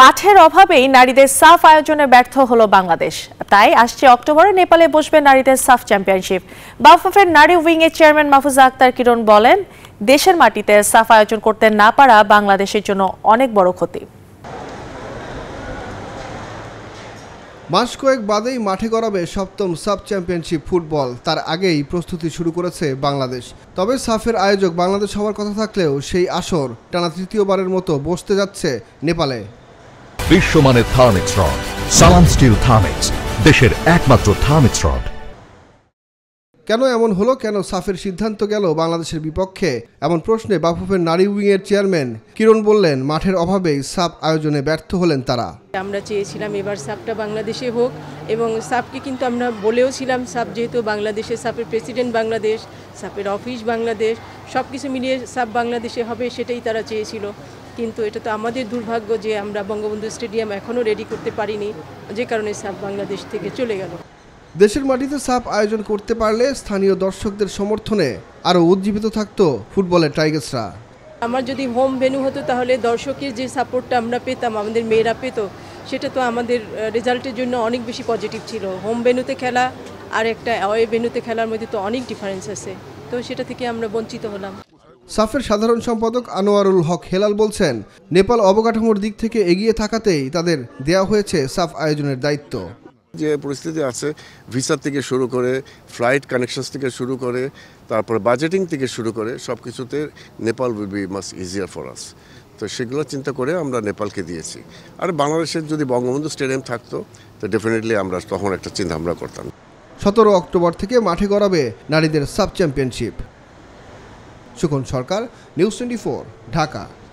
মাঠের অভাবেই নারীদের সাফ আয়োজনে ব্যর্থ হলো বাংলাদেশ তাই আসছে অক্টোবরে নেপালে বসবে নারীদের সাফ চ্যাম্পিয়নশিপ বাফাফের নারী উইংয়ের চেয়ারম্যান মাহফুজা আক্তার কিরণ বলেন দেশের মাটিতে সাফ আয়োজন করতে না পারা বাংলাদেশের জন্য অনেক বড় ক্ষতি মাস কয়েক বাদেই মাঠে গড়াবে সপ্তম সাব চ্যাম্পিয়নশিপ ফুটবল তার আগেই প্রস্তুতি শুরু করেছে বাংলাদেশ তবে সাফের আয়োজক বাংলাদেশ হওয়ার কথা থাকলেও সেই আসর টানা তৃতীয়বারের মতো বসতে যাচ্ছে নেপালে বিশ্বমানের Thermex rod Salam steel Thermex দেশের একমাত্র থার্মিক্স রড কেন এমন হলো কেন সাফের সিদ্ধান্ত গেল বাংলাদেশের বিপক্ষে এমন প্রশ্নে বাফুফের নারী উইংয়ের চেয়ারম্যান কিরণ বললেন মাঠের অভাবেই সাফ আয়োজনে ব্যর্থ হলেন তারা আমরা চেয়েছিলাম এবার সাপটা বাংলাদেশে হোক এবং সাপকে কিন্তু আমরা বলেও ছিলাম সাপ যেহেতু বাংলাদেশে সাপের প্রেসিডেন্ট বাংলাদেশ সাপের অফিস বাংলাদেশ সব কিছু মিলিয়ে সাপ বাংলাদেশে হবে সেটাই তারা চেয়েছিল কিন্তু এটা তো আমাদের দুর্ভাগ্য যে আমরা বঙ্গবন্ধু স্টেডিয়াম এখনও রেডি করতে পারিনি যে কারণে সাপ বাংলাদেশ থেকে চলে গেল দেশের মাটিতে সাফ আয়োজন করতে পারলে স্থানীয় দর্শকদের সমর্থনে আরও উজ্জীবিত থাকত ফুটবলের টাইগার্সরা আমার যদি হোম ভেনু হতো তাহলে দর্শকের যে সাপোর্টটা আমরা পেতাম আমাদের মেয়েরা পেত সেটা তো আমাদের রেজাল্টের জন্য অনেক বেশি পজিটিভ ছিল হোম ভেনুতে খেলা আর একটা অয়ে ভেনুতে খেলার মধ্যে তো অনেক ডিফারেন্স আছে তো সেটা থেকে আমরা বঞ্চিত হলাম সাফের সাধারণ সম্পাদক আনোয়ারুল হক হেলাল বলছেন নেপাল অবকাঠামোর দিক থেকে এগিয়ে থাকাতেই তাদের দেয়া হয়েছে সাফ আয়োজনের দায়িত্ব যে পরিস্থিতি আছে ভিসা থেকে শুরু করে ফ্লাইট কানেকশনস থেকে শুরু করে তারপরে বাজেটিং থেকে শুরু করে সব কিছুতে Nepal will be much easier for us তো সেগুলো চিন্তা করে আমরা নেপালকে দিয়েছি আর বাংলাদেশের যদি বঙ্গবন্ধু স্টেডিয়াম থাকতো তো ডেফিনেটলি আমরা তখন একটা চিন্তা আমরা করতাম সতেরো অক্টোবর থেকে মাঠে গড়াবে নারীদের SAFF championship Sukhon Sarkar news twenty Dhaka